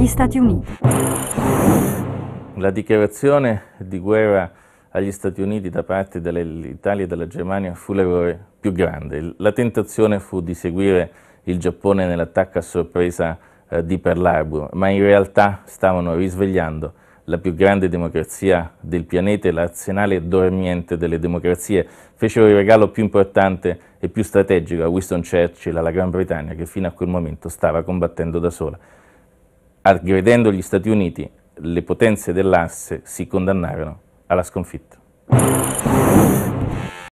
gli Stati Uniti. La dichiarazione di guerra agli Stati Uniti da parte dell'Italia e della Germania fu l'errore più grande. La tentazione fu di seguire il Giappone nell'attacco a sorpresa eh, di Pearl Harbor, ma in realtà stavano risvegliando la più grande democrazia del pianeta e l'arsenale dormiente delle democrazie. Fecero il regalo più importante e più strategico a Winston Churchill, alla Gran Bretagna, che fino a quel momento stava combattendo da sola aggredendo gli Stati Uniti, le potenze dell'asse si condannarono alla sconfitta.